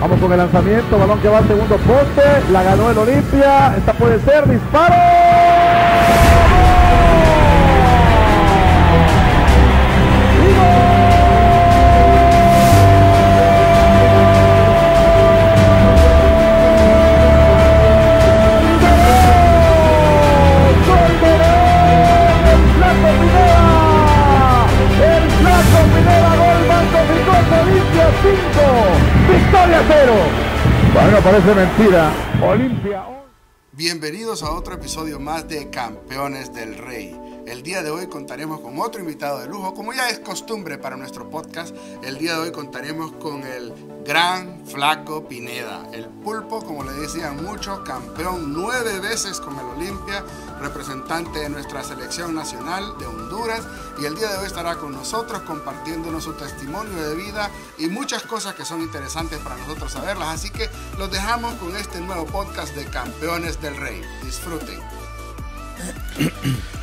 Vamos con el lanzamiento, balón que va al segundo poste, la ganó el Olimpia, esta puede ser, disparo. parece mentira. Olimpia. Bienvenidos a otro episodio más de Campeones del Rey. El día de hoy contaremos con otro invitado de lujo, como ya es costumbre para nuestro podcast. El día de hoy contaremos con el gran Flaco Pineda, el pulpo, como le decían mucho campeón nueve veces con el Olimpia, representante de nuestra selección nacional de Honduras. Y el día de hoy estará con nosotros compartiéndonos su testimonio de vida y muchas cosas que son interesantes para nosotros saberlas. Así que los dejamos con este nuevo podcast de Campeones del Rey. Disfruten.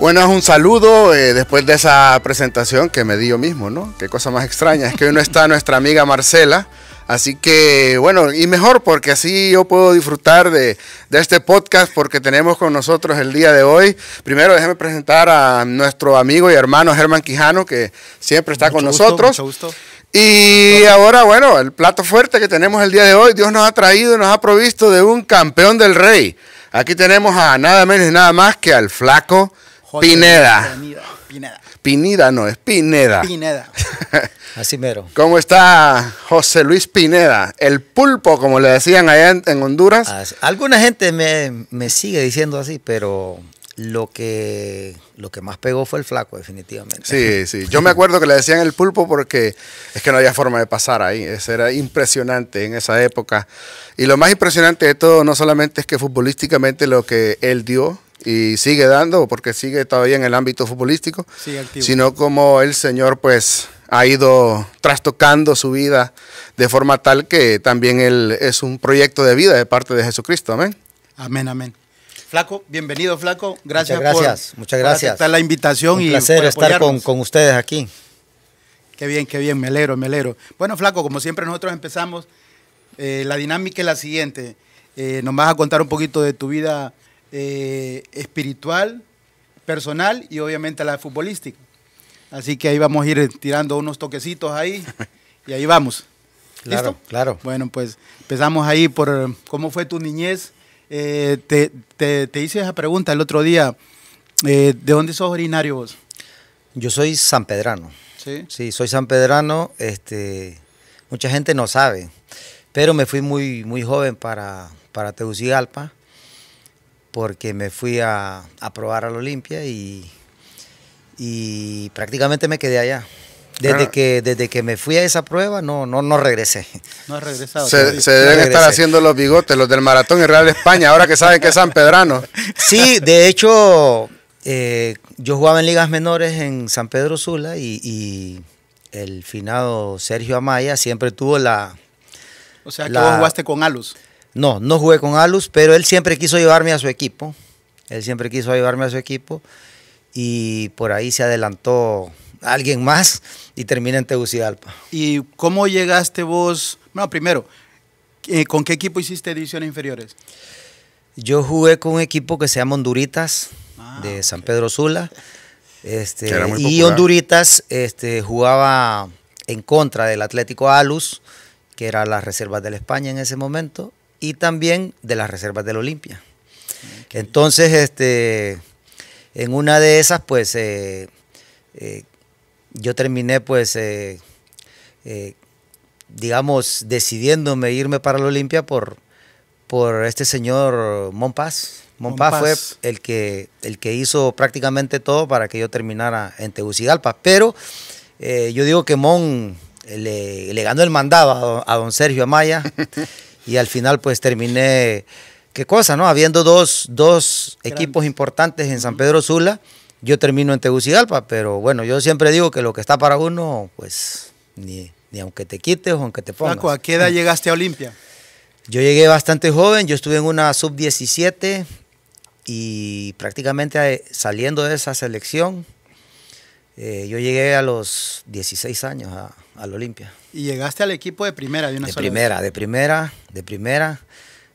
Bueno, es un saludo eh, después de esa presentación que me di yo mismo, ¿no? Qué cosa más extraña. Es que hoy no está nuestra amiga Marcela. Así que, bueno, y mejor porque así yo puedo disfrutar de, este podcast porque tenemos con nosotros el día de hoy. Primero, déjeme presentar a nuestro amigo y hermano Germán Quijano, que siempre está con nosotros. Y ahora, bueno, el plato fuerte que tenemos el día de hoy, Dios nos ha traído, nos ha provisto de un campeón del rey. Aquí tenemos a nada menos y nada más que al flaco Pineda. Pineda. no, es Pineda. Pineda. Así mero. ¿Cómo está José Luis Pineda? El pulpo, como le decían allá en, Honduras. Ah, alguna gente me, sigue diciendo así, pero lo que, lo que más pegó fue el flaco, definitivamente. Sí, sí. Yo me acuerdo que le decían el pulpo porque es que no había forma de pasar ahí. era impresionante en esa época. Y lo más impresionante de todo no solamente es que futbolísticamente lo que él dio, y sigue dando porque sigue todavía en el ámbito futbolístico, sí, sino como el señor pues ha ido trastocando su vida de forma tal que también él es un proyecto de vida de parte de Jesucristo. Amén. Amén, amén. Flaco, bienvenido Flaco, gracias, muchas gracias por, muchas gracias. Por la invitación un placer estar con, ustedes aquí. Qué bien, qué bien, me alegro, Bueno Flaco, como siempre nosotros empezamos, eh, la dinámica es la siguiente, eh, nos vas a contar un poquito de tu vida eh, espiritual, personal y obviamente a la futbolística. Así que ahí vamos a ir tirando unos toquecitos ahí y ahí vamos. Claro, ¿Listo? claro. Bueno, pues empezamos ahí por cómo fue tu niñez. Eh, te, hice esa pregunta el otro día. Eh, ¿De dónde sos originario vos? Yo soy sanpedrano. Sí. Sí, soy sanpedrano. Este, mucha gente no sabe, pero me fui muy, muy joven para, para Tegucigalpa porque me fui a, a probar al Olimpia y, y prácticamente me quedé allá. Desde, que, desde que me fui a esa prueba, no, no, no regresé. No he regresado. Se, deben estar haciendo los bigotes, los del maratón en Real España, ahora que saben que es San Pedrano. Sí, de hecho, eh, yo jugaba en ligas menores en San Pedro Sula y, el finado Sergio Amaya siempre tuvo la. O sea, que vos jugaste con Alus. No, no jugué con Alus, pero él siempre quiso llevarme a su equipo. Él siempre quiso llevarme a su equipo y por ahí se adelantó alguien más y terminé en Tegucigalpa. ¿Y cómo llegaste vos? Bueno, primero, ¿con qué equipo hiciste ediciones inferiores? Yo jugué con un equipo que se llama Honduritas, ah, de San Pedro Sula. Este, y Honduritas este, jugaba en contra del Atlético Alus, que era las reservas de la España en ese momento y también de las reservas del Olimpia. Entonces, este, en una de esas, pues, eh, eh, yo terminé, pues, eh, digamos, decidiéndome irme para la Olimpia por, por este señor Monpaz. Monpaz. fue el que, el que hizo prácticamente todo para que yo terminara en Tegucigalpa. Pero yo digo que Mon le, ganó el mandado a don Sergio Amaya. y al final pues terminé, qué cosa, ¿no? Habiendo dos, equipos importantes en San Pedro Sula, yo termino en Tegucigalpa, pero bueno, yo siempre digo que lo que está para uno, pues ni, aunque te quites o aunque te pongas. Paco, ¿a qué edad llegaste a Olimpia? Yo llegué bastante joven, yo estuve en una sub-17 y prácticamente eh, saliendo de esa selección, eh, yo llegué a los 16 años a, ah al Olimpia. ¿Y llegaste al equipo de primera de una de primera, De primera, de primera.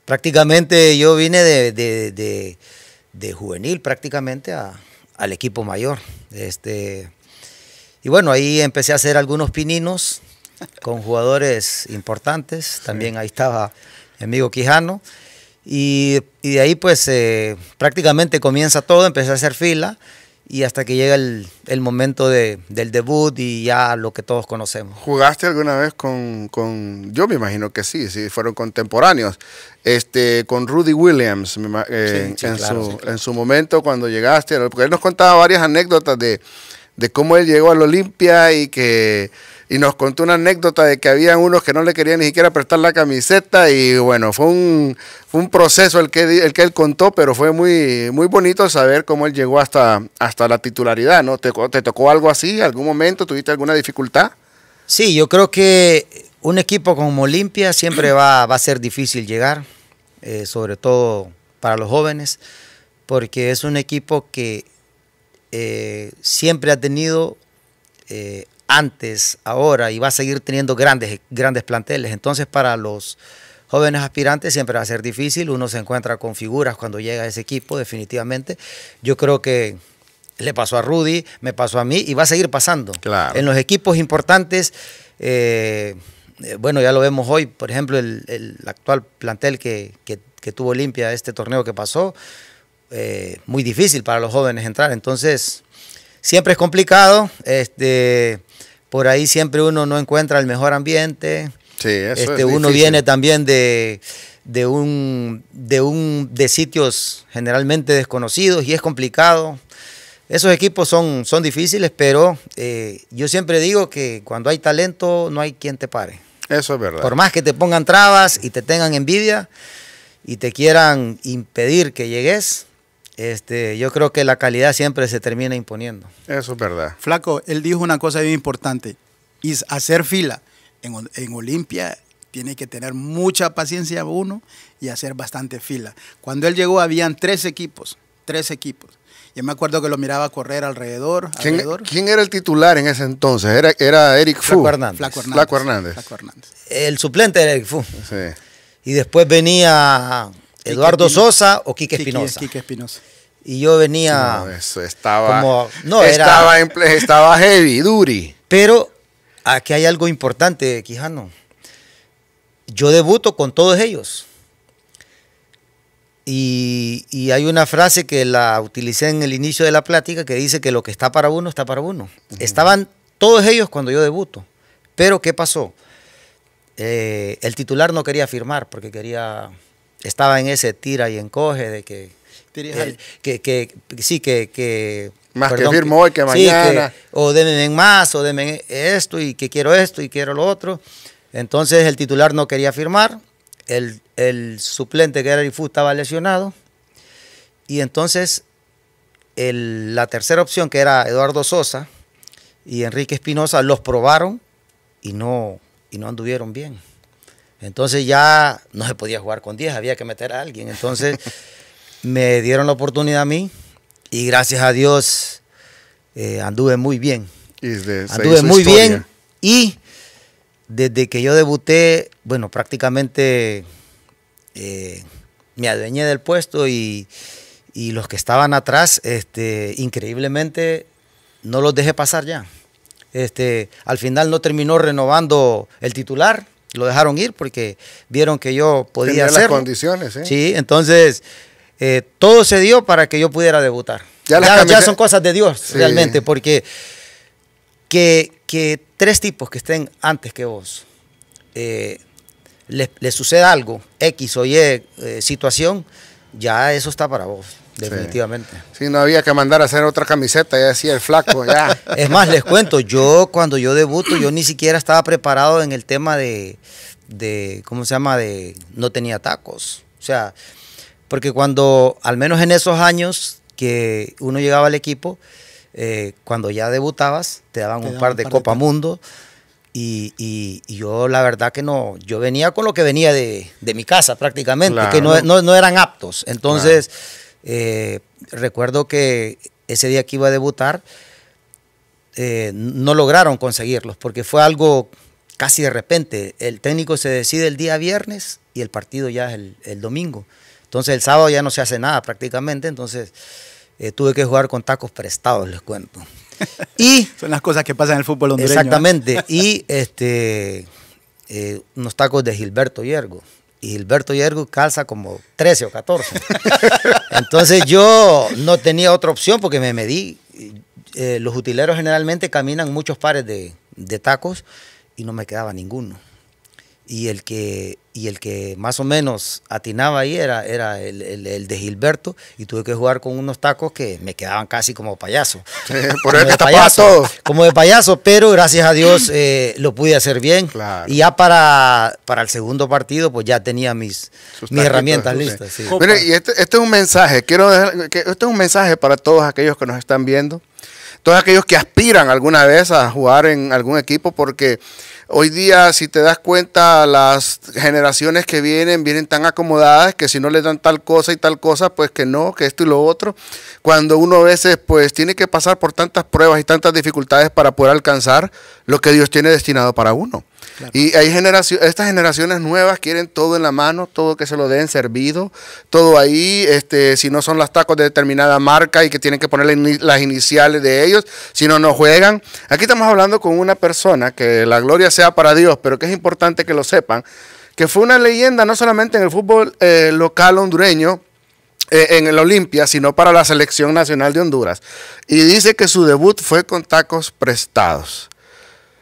Prácticamente yo vine de, juvenil prácticamente al equipo mayor. Este, y bueno, ahí empecé a hacer algunos pininos con jugadores importantes. También ahí estaba mi amigo Quijano. Y, de ahí pues eh, prácticamente comienza todo, empecé a hacer fila y hasta que llega el, momento del debut y ya lo que todos conocemos. ¿Jugaste alguna vez con, yo me imagino que sí, sí, fueron contemporáneos, este, con Rudy Williams eh, en, su, en su momento cuando llegaste? Porque él nos contaba varias anécdotas de, de cómo él llegó al Olimpia y que y nos contó una anécdota de que había unos que no le querían ni siquiera prestar la camiseta y bueno, fue un, proceso el que, el que él contó, pero fue muy, muy bonito saber cómo él llegó hasta, hasta la titularidad, ¿no? ¿Te, ¿Te tocó algo así? ¿Algún momento tuviste alguna dificultad? Sí, yo creo que un equipo como Olimpia siempre va, a ser difícil llegar, eh, sobre todo para los jóvenes, porque es un equipo que eh, siempre ha tenido eh, antes, ahora, y va a seguir teniendo grandes, grandes planteles. Entonces, para los jóvenes aspirantes siempre va a ser difícil. Uno se encuentra con figuras cuando llega a ese equipo, definitivamente. Yo creo que le pasó a Rudy, me pasó a mí y va a seguir pasando. En los equipos importantes, eh, eh, bueno, ya lo vemos hoy, por ejemplo, el, actual plantel que, que, tuvo Olimpia este torneo que pasó. Eh, muy difícil para los jóvenes entrar. Entonces, siempre es complicado. Este, por ahí siempre uno no encuentra el mejor ambiente. Sí, este, uno viene también de, un, de, un, de sitios generalmente desconocidos y es complicado. Esos equipos son, son difíciles, pero eh, yo siempre digo que cuando hay talento no hay quien te pare. Eso es verdad. Por más que te pongan trabas y te tengan envidia y te quieran impedir que llegues, este, yo creo que la calidad siempre se termina imponiendo. Eso es verdad. Flaco, él dijo una cosa bien importante, y hacer fila en, en Olimpia tiene que tener mucha paciencia uno y hacer bastante fila. Cuando él llegó habían tres equipos, tres equipos. Yo me acuerdo que lo miraba correr alrededor. ¿Quién, era el titular en ese entonces? Era, era Eric Fu. Flaco Hernández. Flaco Hernández. El suplente era Eric Fu. Sí. Y después venía Eduardo Sosa o Quique Espinosa. Espinosa. Y yo venía. No, eso estaba. no, estaba, estaba heavy, duri. Pero aquí hay algo importante, Quijano. Yo debuto con todos ellos. Y, hay una frase que la utilicé en el inicio de la plática que dice que lo que está para uno está para uno. Estaban todos ellos cuando yo debuto. Pero ¿qué pasó? Eh, el titular no quería firmar porque quería estaba en ese tira y encoge de que... que, sí, que, más que firmo hoy que mañana. o que, o denme más, o denme esto, y que quiero esto, y quiero lo otro. Entonces el titular no quería firmar, el, suplente que era el IFU estaba lesionado, y entonces la tercera opción, que era Eduardo Sosa y Enrique Espinosa, los probaron y no, y no anduvieron bien. Entonces ya no se podía jugar con 10, había que meter a alguien. Entonces me dieron la oportunidad a mí y gracias a Dios eh, anduve muy bien. Y anduve muy bien y desde que yo debuté, bueno, prácticamente eh, me adueñé del puesto y, y, los que estaban atrás, este, increíblemente, no los dejé pasar ya. Este, al final no terminó renovando el titular lo dejaron ir porque vieron que yo podía hacer las condiciones, ¿eh? Sí, entonces eh, todo se dio para que yo pudiera debutar. Ya, son cosas de Dios, realmente, porque que, tres tipos que estén antes que vos eh, les le suceda algo, X o Y eh, situación, ya eso está para vos definitivamente. Sí. no había que mandar a hacer otra camiseta, ya decía el flaco, ya. es más, les cuento, yo cuando yo debuto, yo ni siquiera estaba preparado en el tema de, de ¿cómo se llama? De no tenía tacos. O sea, porque cuando, al menos en esos años que uno llegaba al equipo, eh, cuando ya debutabas, te daban un, par de Copa Mundo. Y, yo la verdad que no, yo venía con lo que venía de, de mi casa prácticamente, que no, no, eran aptos. Entonces... Eh, recuerdo que ese día que iba a debutar, eh, no lograron conseguirlos porque fue algo casi de repente. El técnico se decide el día viernes y el partido ya es el, domingo. Entonces el sábado ya no se hace nada prácticamente, entonces eh, tuve que jugar con tacos prestados, les cuento. Y, Son las cosas que pasan en el fútbol hondureño. Exactamente, y este, unos tacos de Gilberto Hiergo y Gilberto Yergo calza como 13 o 14. Entonces yo no tenía otra opción porque me medí. Eh, los utileros generalmente caminan muchos pares de, de, tacos y no me quedaba ninguno. Y el que y el que más o menos atinaba ahí era, era el, de Gilberto y tuve que jugar con unos tacos que me quedaban casi como payaso. por como, de payaso como de payaso, pero gracias a Dios eh, lo pude hacer bien. Y ya para, para el segundo partido pues ya tenía mis, herramientas listas. y este, este, es un mensaje, quiero este es un mensaje para todos aquellos que nos están viendo, todos aquellos que aspiran alguna vez a jugar en algún equipo porque Hoy día, si te das cuenta, las generaciones que vienen, vienen tan acomodadas que si no le dan tal cosa y tal cosa, pues que no, que esto y lo otro. Cuando uno a veces, pues, tiene que pasar por tantas pruebas y tantas dificultades para poder alcanzar lo que Dios tiene destinado para uno. Y hay estas generaciones nuevas quieren todo en la mano, todo que se lo den servido, todo ahí, este, si no son los tacos de determinada marca y que tienen que poner las iniciales de ellos, si no, no juegan. Aquí estamos hablando con una persona que la gloria sea para Dios, pero que es importante que lo sepan, que fue una leyenda no solamente en el fútbol eh, local hondureño, eh, en el Olimpia, sino para la selección nacional de Honduras. Y dice que su debut fue con tacos prestados.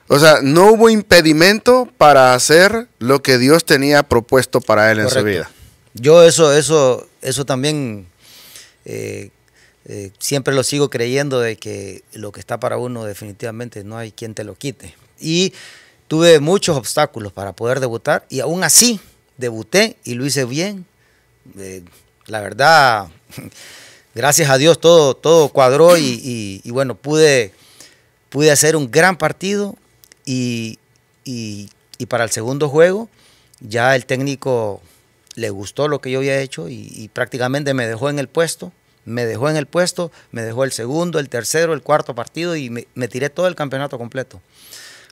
O sea, no hubo impedimento para hacer lo que Dios tenía propuesto para él en su vida. Yo eso, eso, eso también eh, eh, siempre lo sigo creyendo de que lo que está para uno definitivamente no hay quien te lo quite. Y tuve muchos obstáculos para poder debutar y aún así debuté y lo hice bien. Eh, la verdad, gracias a Dios todo, todo cuadró y, bueno, pude, pude hacer un gran partido y, para el segundo juego ya el técnico le gustó lo que yo había hecho y, prácticamente me dejó en el puesto, me dejó en el puesto, me dejó el segundo, el tercero, el cuarto partido y me, tiré todo el campeonato completo.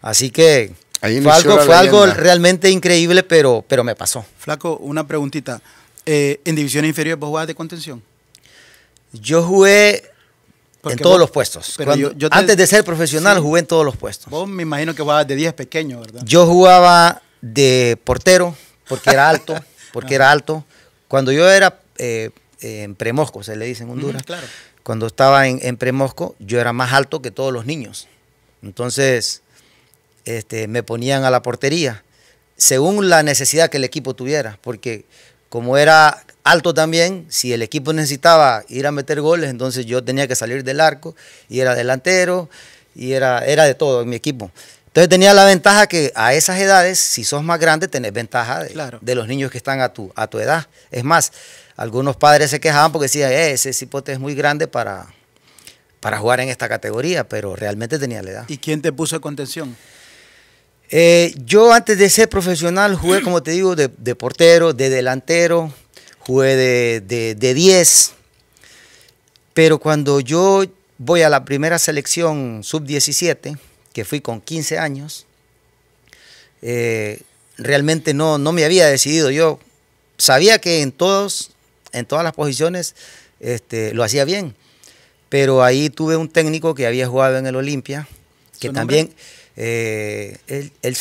Así que fue algo, fue algo, realmente increíble, pero, pero me pasó. Flaco, una preguntita. Eh, ¿En división inferior vos jugabas de contención? Yo jugué en todos los puestos. antes de ser profesional jugué en todos los puestos. Vos me imagino que jugabas de 10 pequeño, ¿verdad? Yo jugaba de portero porque era alto, porque ah. era alto. Cuando yo era eh, eh, en Premosco, se le dice en Honduras, claro. cuando estaba en, en, Premosco, yo era más alto que todos los niños. Entonces, este, me ponían a la portería, según la necesidad que el equipo tuviera, porque como era alto también, si el equipo necesitaba ir a meter goles, entonces yo tenía que salir del arco y era delantero y era, era de todo en mi equipo. Entonces tenía la ventaja que a esas edades, si sos más grande, tenés ventaja de, los niños que están a tu, a tu edad. Es más, algunos padres se quejaban porque decían, eh, ese cipote es muy grande para, para jugar en esta categoría, pero realmente tenía la edad. ¿Y quién te puso contención? Eh, yo antes de ser profesional jugué, como te digo, de portero, de delantero, jugué de, 10. Pero cuando yo voy a la primera selección sub-17, que fui con 15 años, eh, realmente no, no me había decidido. Yo sabía que en, todos, en todas las posiciones este, lo hacía bien, pero ahí tuve un técnico que había jugado en el Olimpia, que también eh, él, él,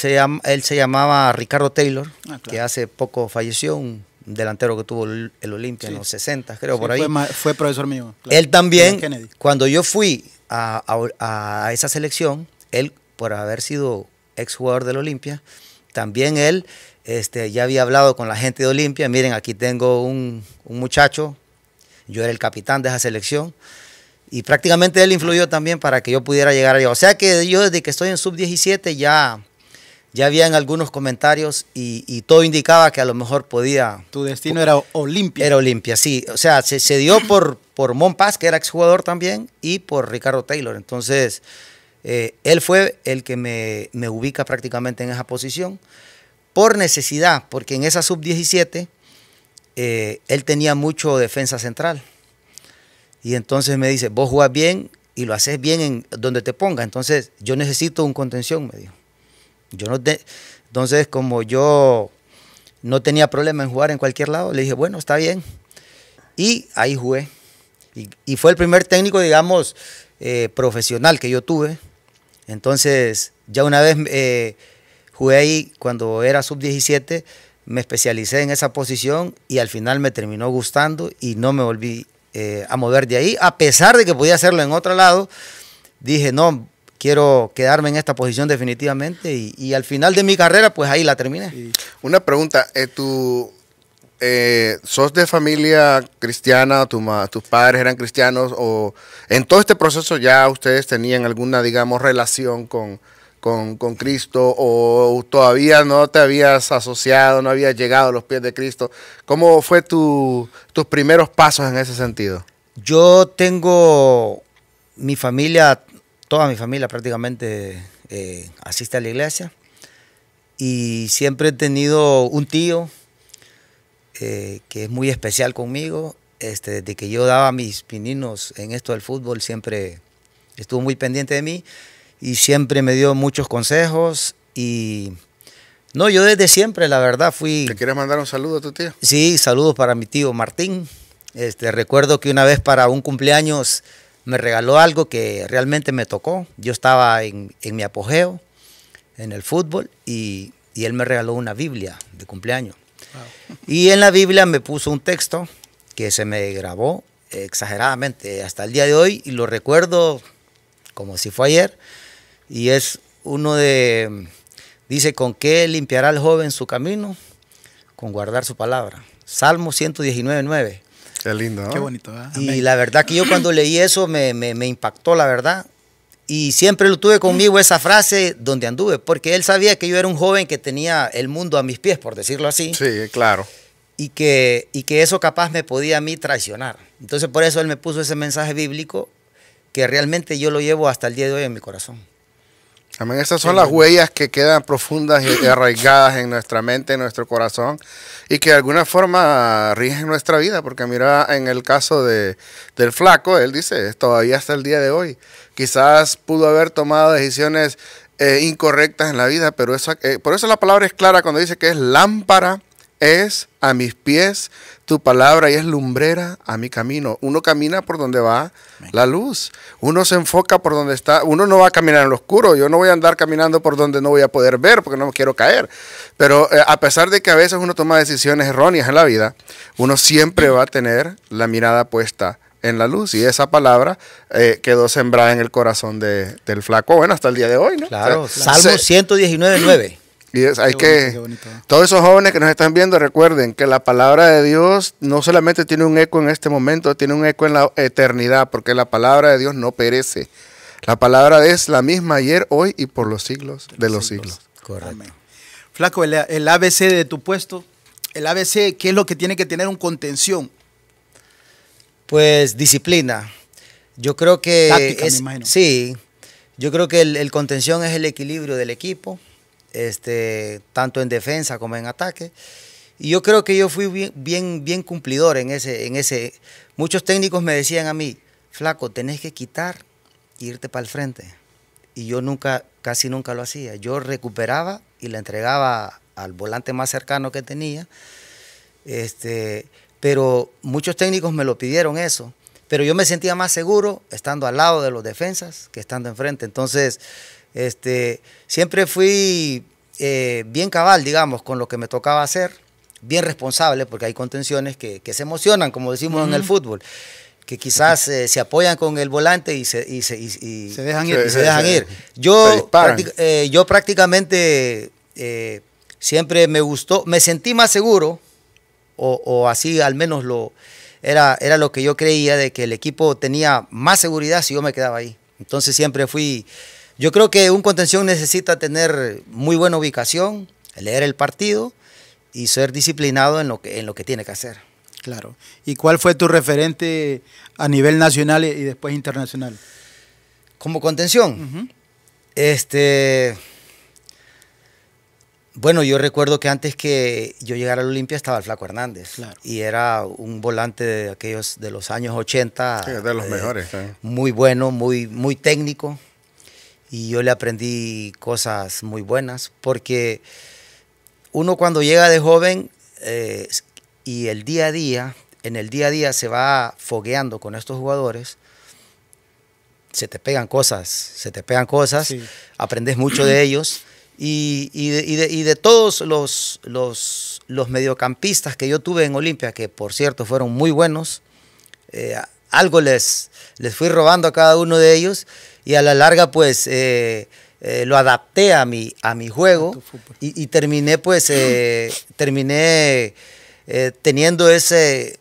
se llamaba Ricardo Taylor, ah, que hace poco falleció, un delantero que tuvo el Olimpia en los 60, creo, por ahí. Fue, profesor mío. Él también, cuando yo fui a, esa selección, él, por haber sido exjugador del Olimpia, también él este, ya había hablado con la gente de Olimpia. Miren, aquí tengo un, un muchacho, yo era el capitán de esa selección. Y prácticamente él influyó también para que yo pudiera llegar allá. O sea que yo desde que estoy en sub-17 ya ya en algunos comentarios y, todo indicaba que a lo mejor podía... Tu destino era Olimpia. Era Olimpia, sí. O sea, se, dio por, por Mon Paz, que era exjugador también, y por Ricardo Taylor. Entonces, eh, él fue el que me, ubica prácticamente en esa posición por necesidad, porque en esa sub-17 eh, él tenía mucho defensa central. Y entonces me dice, vos jugás bien y lo haces bien en donde te ponga. Entonces, yo necesito un contención, me dijo. Yo no entonces, como yo no tenía problema en jugar en cualquier lado, le dije, bueno, está bien. Y ahí jugué. Y, fue el primer técnico, digamos, eh, profesional que yo tuve. Entonces, ya una vez eh, jugué ahí cuando era sub-17, me especialicé en esa posición y al final me terminó gustando y no me volví eh, a mover de ahí, a pesar de que podía hacerlo en otro lado. Dije, no, quiero quedarme en esta posición definitivamente y, al final de mi carrera, pues ahí la terminé. Una pregunta, eh, ¿tú eh, sos de familia cristiana? ¿Tus padres eran cristianos? ¿O en todo este proceso ya ustedes tenían alguna, digamos, relación con, Cristo? ¿O todavía no te habías asociado, no habías llegado a los pies de Cristo? ¿Cómo fue tu, tus primeros pasos en ese sentido? Yo tengo mi familia toda mi familia prácticamente eh, asiste a la iglesia y siempre he tenido un tío eh, que es muy especial conmigo. Este, desde que yo daba mis pininos en esto del fútbol, siempre estuvo muy pendiente de mí y siempre me dio muchos consejos y no, yo desde siempre, la verdad, fui... ¿Te quieres mandar un saludo a tu tío? Sí, saludos para mi tío Martín. Este, recuerdo que una vez para un cumpleaños me regaló algo que realmente me tocó. Yo estaba en, mi apogeo, en el fútbol, y, él me regaló una Biblia de cumpleaños. Y en la Biblia me puso un texto que se me grabó exageradamente hasta el día de hoy y lo recuerdo como si fue ayer. Y es uno de, dice, ¿con qué limpiará el joven su camino? Con guardar su palabra. Salmo 119, 9. Qué lindo. ¿no? Qué bonito. Y la verdad que yo cuando leí eso me, impactó, la verdad. Y siempre lo tuve conmigo esa frase donde anduve, porque él sabía que yo era un joven que tenía el mundo a mis pies, por decirlo así. Sí, claro. Y que, y que eso capaz me podía a mí traicionar. Entonces por eso él me puso ese mensaje bíblico que realmente yo lo llevo hasta el día de hoy en mi corazón. También esas son las huellas que quedan profundas y arraigadas en nuestra mente, en nuestro corazón, y que de alguna forma rigen nuestra vida, porque mira, en el caso del flaco, él dice, todavía hasta el día de hoy, quizás pudo haber tomado decisiones eh, incorrectas en la vida, pero eso, eh, por eso la palabra es clara cuando dice que es lámpara es a mis pies tu palabra y es lumbrera a mi camino. Uno camina por donde va la luz. Uno se enfoca por donde está. Uno no va a caminar en lo oscuro. Yo no voy a andar caminando por donde no voy a poder ver porque no me quiero caer. Pero eh, a pesar de que a veces uno toma decisiones erróneas en la vida, uno siempre va a tener la mirada puesta en la luz. Y esa palabra eh, quedó sembrada en el corazón de, del flaco, bueno, hasta el día de hoy, ¿no? Claro, Salmo Salmo y hay que... todos esos jóvenes que nos están viendo, recuerden que la palabra de Dios no solamente tiene un eco en este momento, tiene un eco en la eternidad, porque la palabra de Dios no perece. La palabra es la misma ayer, hoy y por los siglos de, los, siglos. Correcto. Flaco, el, ABC de tu puesto, el ABC, ¿qué es lo que tiene que tener un contención? Pues disciplina. Yo creo que... Sí, yo creo que el contención es el equilibrio del equipo este, tanto en defensa como en ataque. Y yo creo que yo fui bien, bien, cumplidor en ese, en ese. Muchos técnicos me decían a mí, flaco, tenés que quitar e irte para el frente. Y yo nunca, casi nunca lo hacía. Yo recuperaba y la entregaba al volante más cercano que tenía. Este, pero muchos técnicos me lo pidieron eso. Pero yo me sentía más seguro estando al lado de los defensas que estando enfrente. Entonces, este, siempre fui eh, bien cabal, digamos, con lo que me tocaba hacer, bien responsable, porque hay contenciones que, se emocionan, como decimos en el fútbol, que quizás eh, se apoyan con el volante y se, se, se dejan ir. Yo, eh, yo prácticamente siempre me gustó, me sentí más seguro, o, así al menos lo, era, era lo que yo creía de que el equipo tenía más seguridad si yo me quedaba ahí. Entonces siempre fui yo creo que un contención necesita tener muy buena ubicación, leer el partido y ser disciplinado en lo que, en lo que tiene que hacer. Claro. ¿Y cuál fue tu referente a nivel nacional y después internacional? Como contención. Este. Bueno, yo recuerdo que antes que yo llegara al Olimpia estaba el Flaco Hernández. Y era un volante de aquellos de los años 80. de los eh, mejores. ¿eh? Muy bueno, muy, muy técnico y yo le aprendí cosas muy buenas, porque uno cuando llega de joven eh, y el día a día, en el día a día se va fogueando con estos jugadores, se te pegan cosas, se te pegan cosas, aprendes mucho de ellos. Y, de, todos los, los, mediocampistas que yo tuve en Olimpia, que por cierto fueron muy buenos, eh, algo les, les fui robando a cada uno de ellos y a la larga pues eh, eh, lo adapté a mi, a mi juego y, terminé pues, eh, terminé teniendo ese,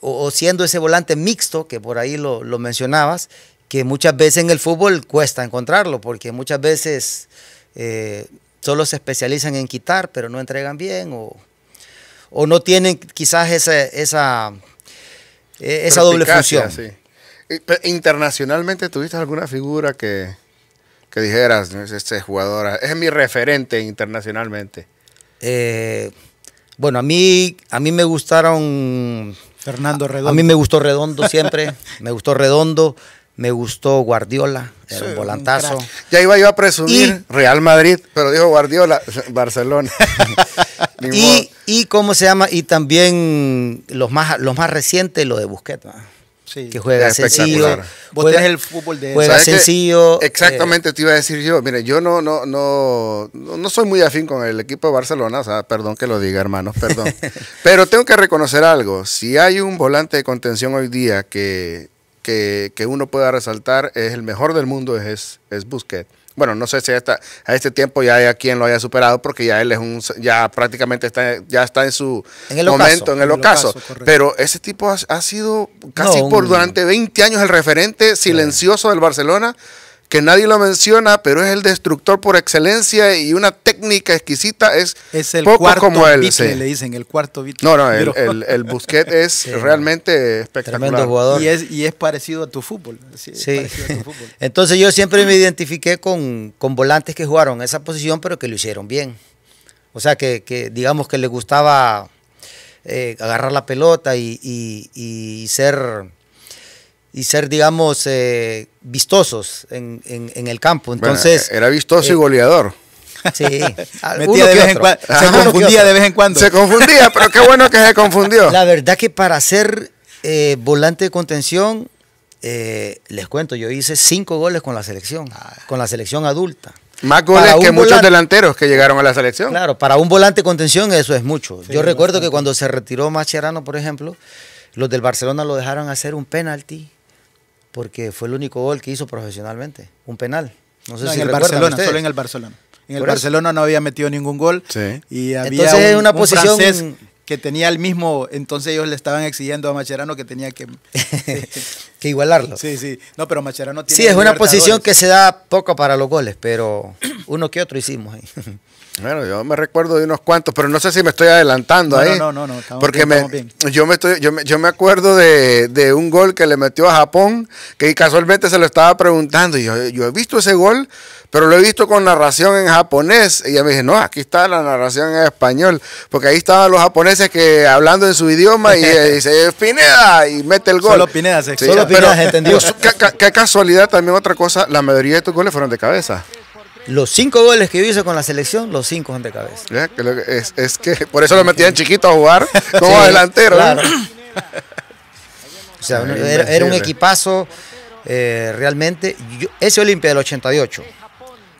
o, siendo ese volante mixto, que por ahí lo, mencionabas, que muchas veces en el fútbol cuesta encontrarlo, porque muchas veces solo se especializan en quitar, pero no entregan bien, o, no tienen quizás esa, esa, e, esa doble función. Internacionalmente, ¿tuviste alguna figura que, dijeras, este jugadora, es mi referente internacionalmente? Eh, bueno, a mí, a mí me gustaron... Fernando Redondo. A, mí me gustó Redondo siempre, me gustó Redondo, me gustó Guardiola, era volantazo. Ya iba yo a presumir Real Madrid, pero dijo Guardiola, Barcelona. y, y, cómo se llama, y también los más, los más recientes, lo de Busquets que juega sencillo. juega, el fútbol de sencillo. Eh, Exactamente te iba a decir yo. Mire, yo no, no, no, no soy muy afín con el equipo de Barcelona. O sea, perdón que lo diga, hermanos, perdón. Pero tengo que reconocer algo. Si hay un volante de contención hoy día que, que, que uno pueda resaltar, es el mejor del mundo, es, es Busquets. Bueno, no sé si a este tiempo ya hay quien lo haya superado porque ya él es un, ya prácticamente está, ya está en su momento, en el, ocaso. pero ese tipo ha, sido casi por durante 20 años el referente silencioso del Barcelona que nadie lo menciona, pero es el destructor por excelencia y una técnica exquisita. Es, el cuarto como él. le dicen, el cuarto No, no, el, el, Busquet es realmente espectacular. Tremendo jugador. Y es, parecido a tu fútbol. Sí. Entonces yo siempre me identifiqué con, volantes que jugaron esa posición, pero que lo hicieron bien. O sea, que, digamos que le gustaba eh, agarrar la pelota y ser y ser, digamos, eh, vistosos en, el campo. Entonces, era vistoso y eh, goleador. Sí, de vez se confundía de vez en cuando. Se confundía, pero qué bueno que se confundió. La verdad que para ser eh, volante de contención, les cuento, yo hice cinco goles con la selección, ah. con la selección adulta. Más goles que muchos delanteros que llegaron a la selección. Claro, para un volante de contención eso es mucho. yo recuerdo que cuando se retiró Macherano por ejemplo, los del Barcelona lo dejaron hacer un penalti porque fue el único gol que hizo profesionalmente, un penal. No sé si en el Barcelona, solo en el Barcelona. En el Barcelona no había metido ningún gol y había una posición que tenía el mismo, entonces ellos le estaban exigiendo a Macherano que tenía que que igualarlo. Sí, sí. No, pero Macherano tiene Sí, es una posición que se da poco para los goles, pero uno que otro hicimos. ahí Bueno, yo me recuerdo de unos cuantos, pero no sé si me estoy adelantando ahí. No, no, no, no porque Yo, me estoy, yo, me, yo me acuerdo de, un gol que le metió a Japón, que casualmente se lo estaba preguntando. Y yo, he visto ese gol, pero lo he visto con narración en japonés. Y ella me dije, no, aquí está la narración en español, porque ahí estaban los japoneses que hablando en su idioma y dice, Pineda, y mete el gol. Solo Pineda Solo Pineda entendió. Qué, casualidad también otra cosa, la mayoría de tus goles fueron de cabeza. Los cinco goles que yo hice con la selección, los cinco son de cabeza. es, que por eso lo metían chiquito a jugar como delantero. ¿eh? o sea, era, un equipazo eh, realmente. ese Olimpia del 88,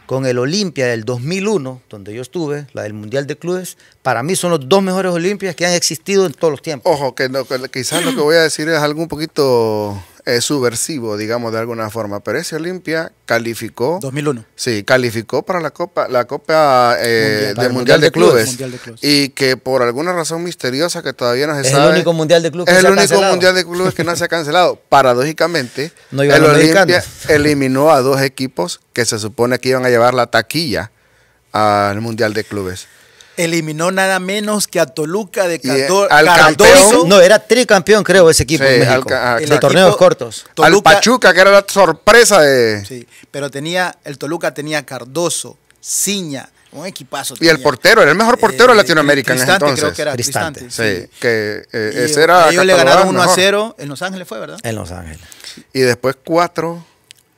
con el Olimpia del 2001, donde yo estuve, la del Mundial de Clubes, para mí son los dos mejores Olimpias que han existido en todos los tiempos. Ojo, que quizás lo que voy a decir es algo un poquito es subversivo, digamos de alguna forma. Pero ese Olimpia calificó. 2001. Sí, calificó para la Copa, la Copa eh, del mundial, de, clubes, mundial, de clubes, Y que por alguna razón misteriosa que todavía no se sabe. Es el único Mundial de Clubes. Es que el único Mundial de Clubes que no se ha cancelado. Paradójicamente, el Olimpia eliminó a dos equipos que se supone que iban a llevar la taquilla al Mundial de Clubes eliminó nada menos que a Toluca de eh, Cardoso. Cardoso. no, era tricampeón, creo, ese equipo en el ah, de torneos cortos. Toluca, al Pachuca, que era la sorpresa de... Sí, pero tenía, el Toluca tenía Cardoso, Ciña, un equipazo. Y el portero, era el mejor portero de eh, Latinoamérica en ese entonces. creo que era sí, que eh, ese era... Ellos le ganaron 1 a 0, en Los Ángeles fue, ¿verdad? En Los Ángeles. Y después 4...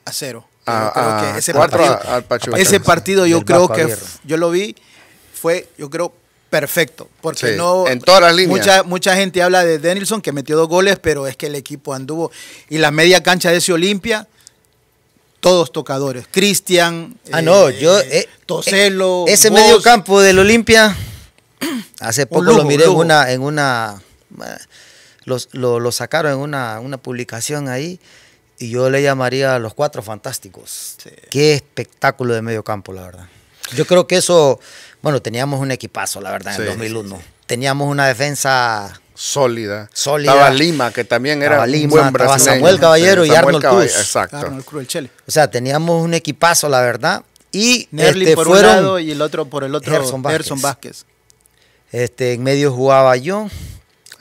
A 0. A, a, al Pachuca. ese partido yo creo que yo lo vi fue, yo creo, perfecto. Porque no. En todas las líneas. Mucha, mucha gente habla de Denilson, que metió dos goles, pero es que el equipo anduvo. Y la media cancha de ese Olimpia, todos tocadores. Cristian. Ah, no, eh, yo. Eh, eh, ese medio campo del Olimpia, hace poco lo miré en una. En una lo, sacaron en una, publicación ahí. Y yo le llamaría a Los Cuatro Fantásticos. Qué espectáculo de medio campo, la verdad. Yo creo que eso bueno, teníamos un equipazo, la verdad, en el 2001. Teníamos una defensa sólida. sólida. Estaba Lima, que también era un buen brasileño. Samuel Caballero y Arnold Cruz. Exacto. Arnold Cruz, O sea, teníamos un equipazo, la verdad. Y Nerly este, por fueron lado y el otro por el otro, Gerson Vázquez. Este, en medio jugaba yo.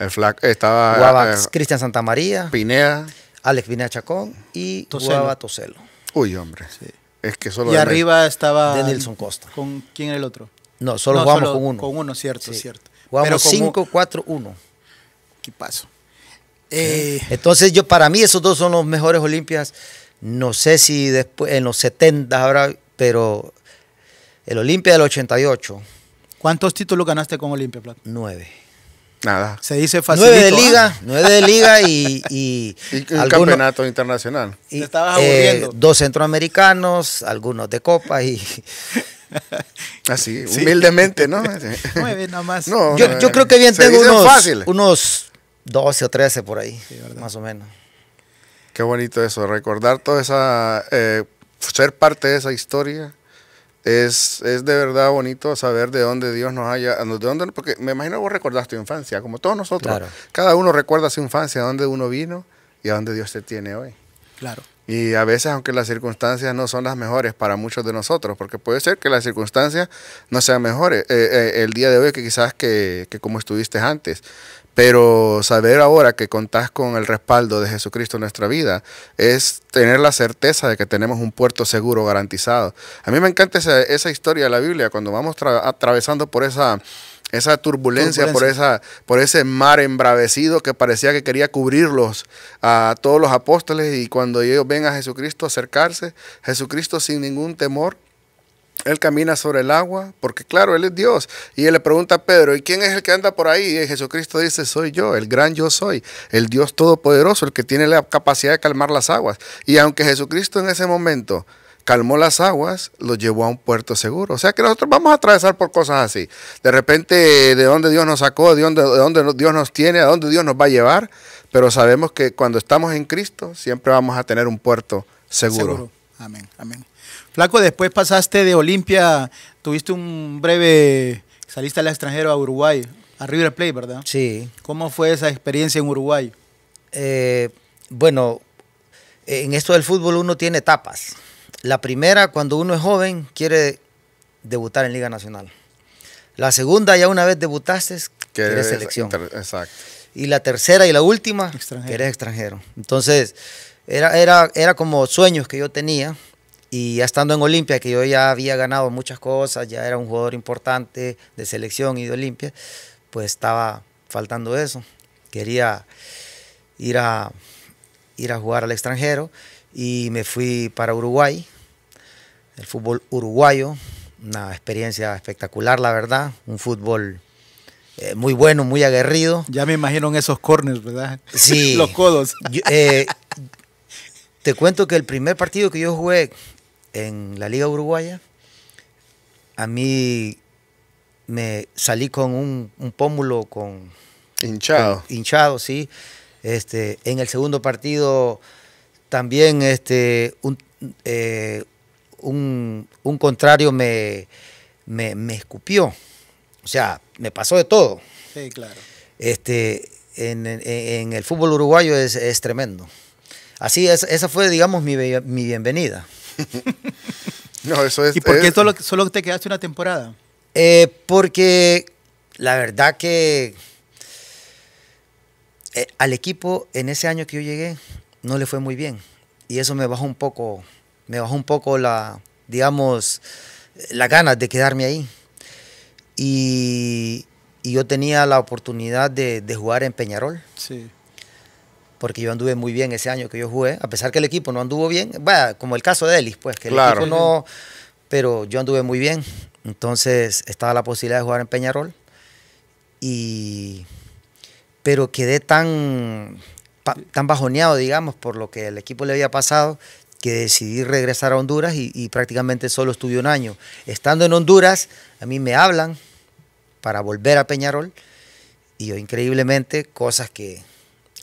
El flag, estaba jugaba eh, Cristian Santamaría. Pinea. Alex Pinea Chacón y Tocelo. jugaba Tocelo. Uy, hombre. Es que solo y arriba estaba. De Nelson Costa. ¿Con quién era el otro? No, solo jugamos con uno. Con uno, cierto, cierto. Jugamos 5-4-1. ¿Qué paso? Entonces, yo para mí esos dos son los mejores Olimpias. No sé si después, en los 70 habrá, pero el Olimpia del 88. ¿Cuántos títulos ganaste con Olimpia, Plata? Nueve. Nada. Se dice fácil. Nueve de ¿ah? liga, nueve de liga y. Y, un campeonato internacional. Y, estabas eh, aburriendo. dos centroamericanos, algunos de copa y. Así, ah, humildemente, ¿no? nomás. yo, creo que bien tengo unos, unos 12 o 13 por ahí, más o menos. Qué bonito eso, recordar toda esa, eh, ser parte de esa historia. Es, es, de verdad bonito saber de dónde Dios nos haya, de dónde, porque me imagino vos recordás tu infancia, como todos nosotros. Cada uno recuerda su infancia, a dónde uno vino y a dónde Dios te tiene hoy. Claro. Y a veces, aunque las circunstancias no son las mejores para muchos de nosotros, porque puede ser que las circunstancias no sean mejores eh, eh, el día de hoy que quizás que, que como estuviste antes, pero saber ahora que contás con el respaldo de Jesucristo en nuestra vida es tener la certeza de que tenemos un puerto seguro garantizado. A mí me encanta esa, esa historia de la Biblia, cuando vamos atravesando por esa esa turbulencia, Por, esa, por ese mar embravecido que parecía que quería cubrirlos a todos los apóstoles y cuando ellos ven a Jesucristo acercarse, Jesucristo sin ningún temor. Él camina sobre el agua, porque claro, Él es Dios. Y Él le pregunta a Pedro, ¿y quién es el que anda por ahí? Y Jesucristo dice, soy yo, el gran yo soy, el Dios todopoderoso, el que tiene la capacidad de calmar las aguas. Y aunque Jesucristo en ese momento calmó las aguas, lo llevó a un puerto seguro. O sea que nosotros vamos a atravesar por cosas así. De repente, de dónde Dios nos sacó, de dónde, de Dios nos tiene, a dónde Dios nos va a llevar, pero sabemos que cuando estamos en Cristo siempre vamos a tener un puerto seguro. Amén, amén. Flaco, después pasaste de Olimpia, tuviste un breve, saliste al extranjero a Uruguay, a River Plate, ¿verdad? Sí. ¿Cómo fue esa experiencia en Uruguay? Eh, bueno, en esto del fútbol uno tiene etapas. La primera, cuando uno es joven, quiere debutar en Liga Nacional. La segunda, ya una vez debutaste, quieres selección. Exacto. Y la tercera y la última, eres extranjero. Entonces, era, era, era como sueños que yo tenía. Y ya estando en Olimpia, que yo ya había ganado muchas cosas, ya era un jugador importante de selección y de Olimpia, pues estaba faltando eso. Quería ir a, ir a jugar al extranjero y me fui para Uruguay el fútbol uruguayo, una experiencia espectacular, la verdad, un fútbol eh, muy bueno, muy aguerrido. Ya me imagino en esos corners, ¿verdad? Sí. Los codos. Eh, te cuento que el primer partido que yo jugué en la Liga Uruguaya, a mí me salí con un, pómulo con hinchado. hinchado, sí. Este, en el segundo partido también este, un, eh, un, contrario me, me, escupió. O sea, me pasó de todo. Sí, claro. Este, en, el fútbol uruguayo es, tremendo. Así, esa fue, digamos, mi, bienvenida. no, eso es, ¿Y por qué solo, te quedaste una temporada? Eh, porque la verdad que eh, al equipo en ese año que yo llegué no le fue muy bien. Y eso me bajó un poco me bajó un poco la, digamos, la ganas de quedarme ahí. Y, yo tenía la oportunidad de, jugar en Peñarol. Sí. Porque yo anduve muy bien ese año que yo jugué, a pesar que el equipo no anduvo bien, va como el caso de Ellis, pues, que el claro. equipo no. Pero yo anduve muy bien, entonces estaba la posibilidad de jugar en Peñarol. Y. Pero quedé tan, tan bajoneado, digamos, por lo que el equipo le había pasado, que decidí regresar a Honduras y, prácticamente solo estuve un año. Estando en Honduras, a mí me hablan para volver a Peñarol y yo increíblemente cosas que,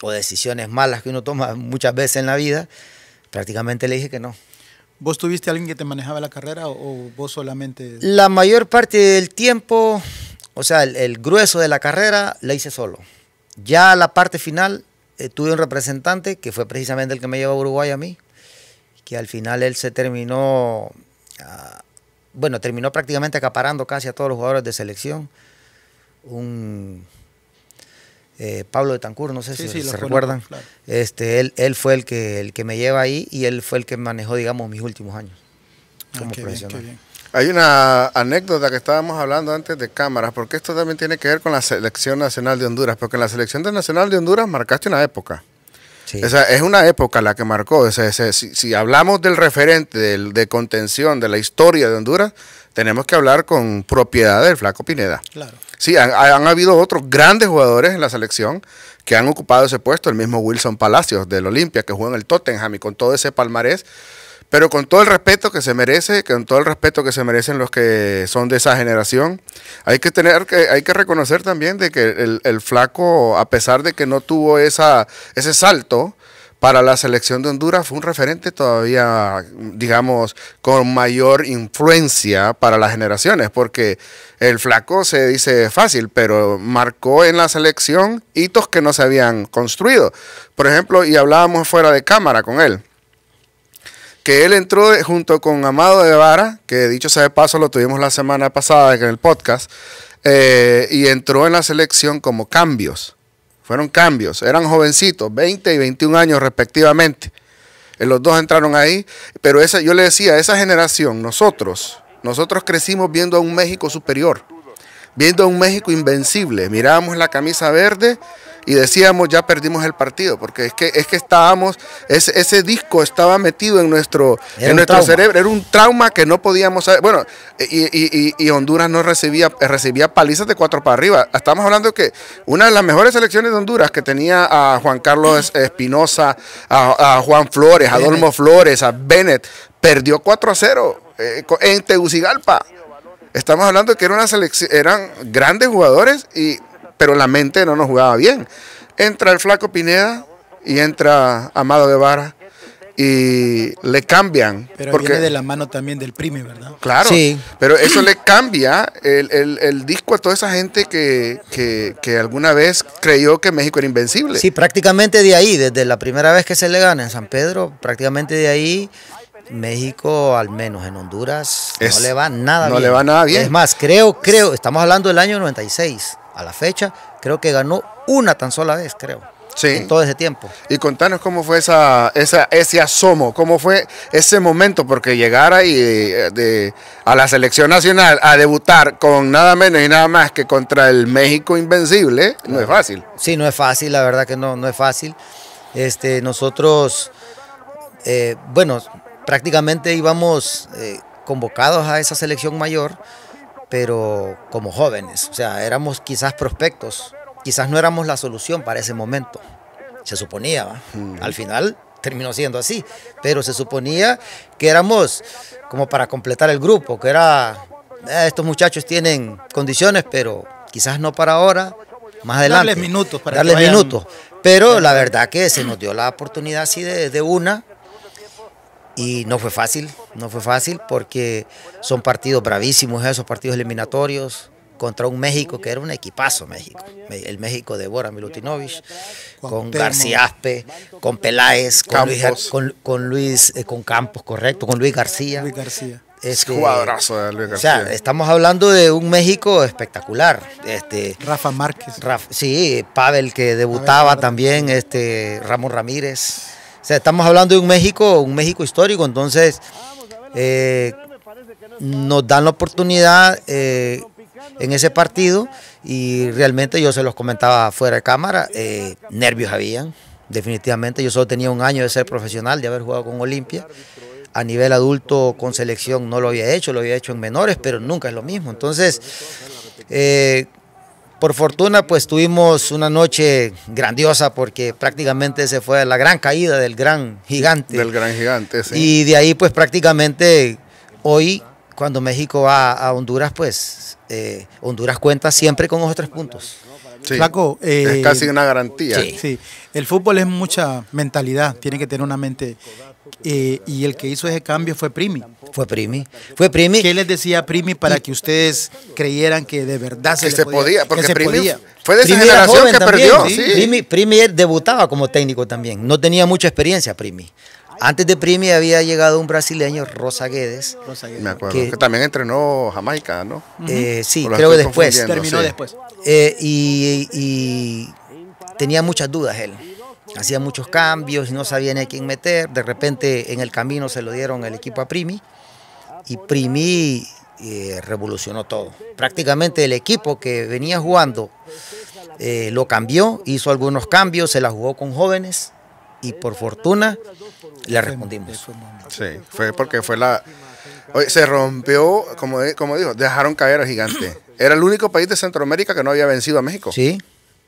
o decisiones malas que uno toma muchas veces en la vida, prácticamente le dije que no. ¿Vos tuviste alguien que te manejaba la carrera o, vos solamente? La mayor parte del tiempo, o sea, el, grueso de la carrera la hice solo. Ya la parte final eh, tuve un representante que fue precisamente el que me llevó a Uruguay a mí, que al final él se terminó, ah, bueno, terminó prácticamente acaparando casi a todos los jugadores de selección. Un eh, Pablo de Tancur, no sé si se recuerdan. Este, él, él fue el que, el que me lleva ahí y él fue el que manejó, digamos, mis últimos años ah, como Hay una anécdota que estábamos hablando antes de cámaras, porque esto también tiene que ver con la selección nacional de Honduras, porque en la selección nacional de Honduras marcaste una época es una época la que marcó. si, hablamos del referente de contención de la historia de Honduras, tenemos que hablar con propiedad del Flaco Pineda. Claro. Sí, han, habido otros grandes jugadores en la selección que han ocupado ese puesto. El mismo Wilson Palacios del Olimpia, que jugó en el Tottenham y con todo ese palmarés pero con todo el respeto que se merece, con todo el respeto que se merecen los que son de esa generación, hay que tener que, hay que reconocer también de que el, flaco, a pesar de que no tuvo esa, ese salto, para la selección de Honduras fue un referente todavía, digamos, con mayor influencia para las generaciones, porque el flaco se dice fácil, pero marcó en la selección hitos que no se habían construido. Por ejemplo, y hablábamos fuera de cámara con él, que él entró junto con Amado de Vara, que dicho sea de paso lo tuvimos la semana pasada en el podcast, eh, y entró en la selección como cambios. Fueron cambios, eran jovencitos, 20 y 21 años respectivamente. Eh, los dos entraron ahí, pero esa, yo le decía, esa generación, nosotros, nosotros crecimos viendo a un México superior, viendo a un México invencible. Mirábamos la camisa verde y decíamos ya perdimos el partido, porque es que, es que estábamos, ese, disco estaba metido en nuestro, en nuestro cerebro, era un trauma que no podíamos saber. Bueno, y, Honduras no recibía, recibía palizas de cuatro para arriba. Estamos hablando que una de las mejores selecciones de Honduras que tenía a Juan Carlos Espinosa, a, Juan Flores, a Dolmo Flores, a Bennett, perdió 4 a 0 eh, en Tegucigalpa. Estamos hablando de que era una eran grandes jugadores y pero la mente no nos jugaba bien. Entra el flaco Pineda y entra Amado de Vara. y le cambian. Pero porque, viene de la mano también del primi, ¿verdad? Claro, sí. pero eso le cambia el, disco a toda esa gente que, alguna vez creyó que México era invencible. Sí, prácticamente de ahí, desde la primera vez que se le gana en San Pedro, prácticamente de ahí... México, al menos en Honduras, no le va nada no bien. No le va nada bien. Es más, creo, creo, estamos hablando del año 96 a la fecha, creo que ganó una tan sola vez, creo. Sí. En todo ese tiempo. Y contanos cómo fue esa, esa, ese asomo, cómo fue ese momento, porque llegar ahí eh, a la selección nacional a debutar con nada menos y nada más que contra el México Invencible, no es fácil. Sí, no es fácil, la verdad que no, no es fácil. Este, nosotros, eh, bueno, prácticamente íbamos eh, convocados a esa selección mayor pero como jóvenes, o sea, éramos quizás prospectos, quizás no éramos la solución para ese momento, se suponía, al final terminó siendo así, pero se suponía que éramos como para completar el grupo, que era, eh, estos muchachos tienen condiciones, pero quizás no para ahora, más adelante. Darles minutos para Darles minutos, pero la verdad que se nos dio la oportunidad así de una, y no fue fácil, no fue fácil porque son partidos bravísimos esos partidos eliminatorios contra un México que era un equipazo México, el México de Bora Milutinovich, con García Aspe, con Peláez, con Luis, eh, con, Campos, correcto, con Luis García. Luis García. es este, jugadorazo de Luis García. O sea, estamos hablando de un México espectacular. Este, Rafa Márquez. sí, Pavel que debutaba también, este, Ramón Ramírez estamos hablando de un México, un México histórico, entonces eh, nos dan la oportunidad eh, en ese partido y realmente yo se los comentaba fuera de cámara, eh, nervios habían, definitivamente. Yo solo tenía un año de ser profesional, de haber jugado con Olimpia. A nivel adulto con selección no lo había hecho, lo había hecho en menores, pero nunca es lo mismo. Entonces, eh, por fortuna, pues tuvimos una noche grandiosa porque prácticamente se fue la gran caída del gran gigante. Del gran gigante, sí. Y de ahí, pues prácticamente hoy, cuando México va a Honduras, pues eh, Honduras cuenta siempre con otros tres puntos. Sí, es casi eh, una garantía. Sí. sí. el fútbol es mucha mentalidad, tiene que tener una mente eh, y el que hizo ese cambio fue Primi. Fue Primi. Fue Primi. ¿Qué les decía Primi para que ustedes creyeran que de verdad se, que se podía, Porque Primi fue de esa generación que perdió. Primi, debutaba como técnico también. No tenía mucha experiencia Primi. Antes de Primi había llegado un brasileño, Rosa Guedes. Me acuerdo, que, también entrenó Jamaica, ¿no? Eh, sí, creo que después. Terminó después. Eh, y tenía muchas dudas él hacía muchos cambios, y no sabían a quién meter, de repente en el camino se lo dieron el equipo a Primi y Primi eh, revolucionó todo. Prácticamente el equipo que venía jugando eh, lo cambió, hizo algunos cambios, se la jugó con jóvenes y por fortuna le respondimos. Sí, fue porque fue la... Oye, se rompió, como, como dijo, dejaron caer al gigante. Era el único país de Centroamérica que no había vencido a México. Sí.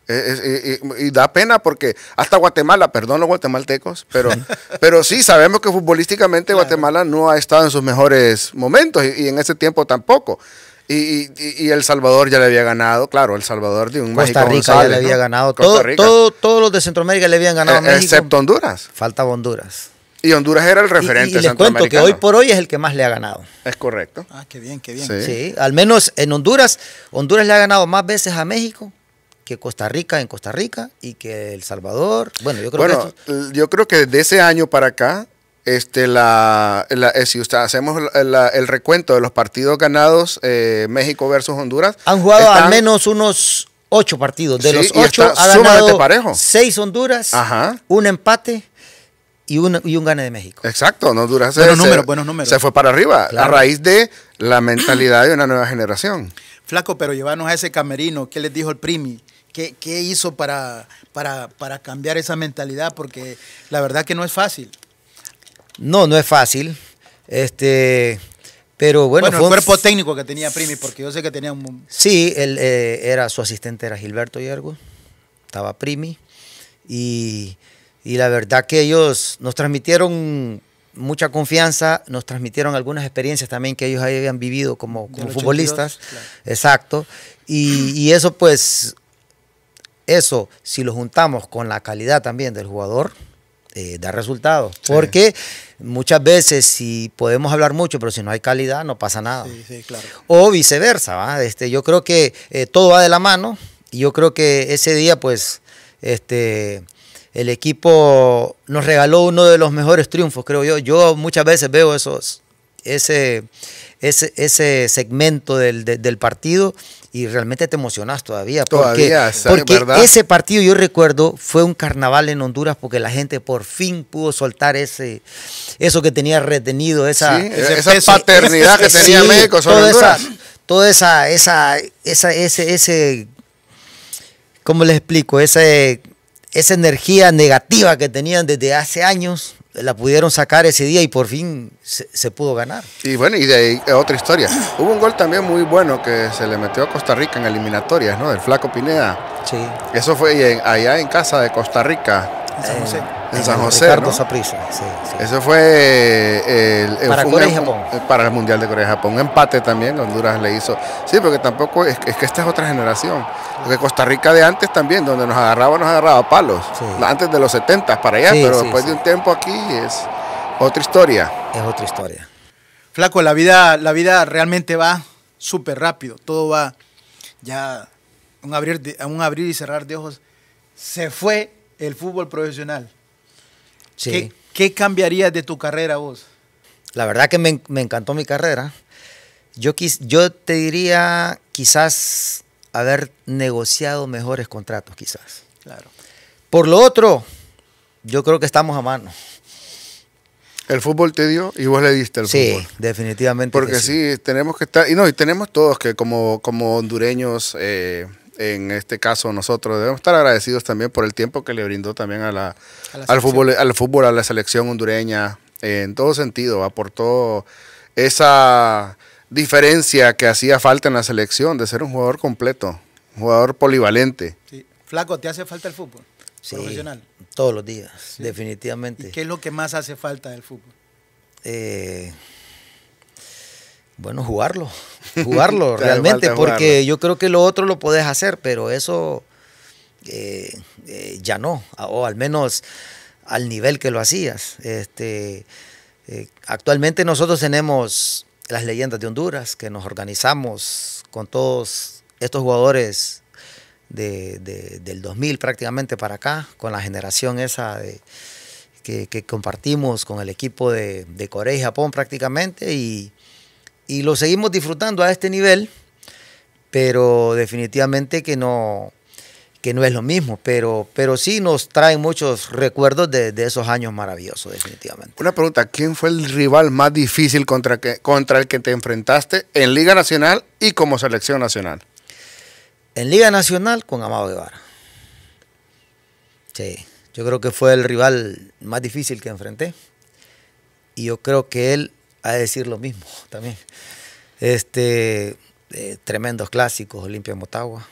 Eh, y da pena porque hasta Guatemala, perdón los guatemaltecos, pero, pero sí sabemos que futbolísticamente Guatemala no ha estado en sus mejores momentos y, en ese tiempo tampoco. Y, El Salvador ya le había ganado, claro, El Salvador de un Costa Rica ya le había ganado. Todo, todos los de Centroamérica le habían ganado. a e, México. Excepto Honduras. Falta Honduras. Y Honduras era el referente. Y, y les cuento que hoy por hoy es el que más le ha ganado. Es correcto. Ah, qué bien, qué bien. sí al menos en Honduras, Honduras le ha ganado más veces a México que Costa Rica en Costa Rica y que El Salvador. Bueno, yo creo que. yo creo que de ese año para acá, este, la, eh, si usted, hacemos el recuento de los partidos ganados, eh, México versus Honduras. Han jugado al menos unos ocho partidos. De los ocho, ha ganado parejo. seis Honduras, un empate. Y un, y un gane de México. Exacto, no Honduras buenos números, buenos se fue para arriba a raíz de la mentalidad de una nueva generación. Flaco, pero llevarnos a ese camerino, ¿qué les dijo el primi? ¿Qué, hizo para, para, cambiar esa mentalidad? Porque la verdad que no es fácil. No, no es fácil. Este, pero bueno, el cuerpo técnico que tenía Primi, porque yo sé que tenía un... Sí, él, eh, era, su asistente era Gilberto Yergo, estaba Primi, y, y la verdad que ellos nos transmitieron mucha confianza, nos transmitieron algunas experiencias también que ellos habían vivido como, futbolistas. Exacto. Y, eso pues, eso, si lo juntamos con la calidad también del jugador, eh, da resultados. Porque muchas veces si podemos hablar mucho, pero si no hay calidad, no pasa nada. O viceversa, ¿va? Este, yo creo que eh, todo va de la mano y yo creo que ese día pues... Este, el equipo nos regaló uno de los mejores triunfos, creo yo. Yo muchas veces veo esos, ese, ese, segmento del, partido y realmente te emocionas todavía. Todavía, porque, verdad. porque ese partido yo recuerdo fue un carnaval en Honduras porque la gente por fin pudo soltar ese eso que tenía retenido, esa, esa paternidad que tenía México sobre Esa, esa, esa, ese, ¿cómo les explico? Ese esa energía negativa que tenían desde hace años, la pudieron sacar ese día y por fin se, pudo ganar. Y bueno, y de ahí otra historia. Hubo un gol también muy bueno que se le metió a Costa Rica en eliminatorias, ¿no? Del Flaco Pineda. Sí. Eso fue allá en casa de Costa Rica. En San José. Eh, en, San José. Eso fue eh, para em- Japón. Eh, para el Mundial de Corea y Japón. Un empate también, Honduras le hizo. Sí, porque tampoco es, que esta es otra generación. Porque Costa Rica de antes también, donde nos agarraba, nos agarraba palos. Antes de los 70 para allá, pero después de un tiempo aquí es otra historia. Es otra historia. Flaco, la vida, la vida realmente va súper rápido. Todo va ya un abrir, un abrir y cerrar de ojos. Se fue el fútbol profesional, sí. ¿qué, cambiaría de tu carrera vos? La verdad que me, encantó mi carrera. Yo, yo te diría quizás haber negociado mejores contratos, quizás. Claro. Por lo otro, yo creo que estamos a mano. El fútbol te dio y vos le diste el fútbol. Sí, definitivamente. Porque sí. tenemos que estar, y no, y tenemos todos que como, como hondureños eh, en este caso nosotros debemos estar agradecidos también por el tiempo que le brindó también a la, al, fútbol, al fútbol, a la selección hondureña, en todo sentido, aportó esa diferencia que hacía falta en la selección de ser un jugador completo, un jugador polivalente. Flaco, ¿te hace falta el fútbol sí, profesional? Todos los días, definitivamente. ¿Y qué es lo que más hace falta del fútbol? Eh, bueno, jugarlo, jugarlo realmente, porque yo creo que lo otro lo puedes hacer, pero eso eh, eh, ya no, o al menos al nivel que lo hacías. Este, eh, actualmente nosotros tenemos las leyendas de Honduras, que nos organizamos con todos estos jugadores del 2000 prácticamente para acá, con la generación esa que, compartimos con el equipo de, de Corea y Japón prácticamente, y y lo seguimos disfrutando a este nivel, pero definitivamente que no, que no es lo mismo, pero, pero sí nos trae muchos recuerdos de, esos años maravillosos, definitivamente. Una pregunta, ¿quién fue el rival más difícil contra, que, contra el que te enfrentaste en Liga Nacional y como selección nacional? En Liga Nacional con Amado Guevara. Sí, yo creo que fue el rival más difícil que enfrenté. Y yo creo que él a decir lo mismo también. Este, eh, tremendos clásicos, Olimpia Motagua.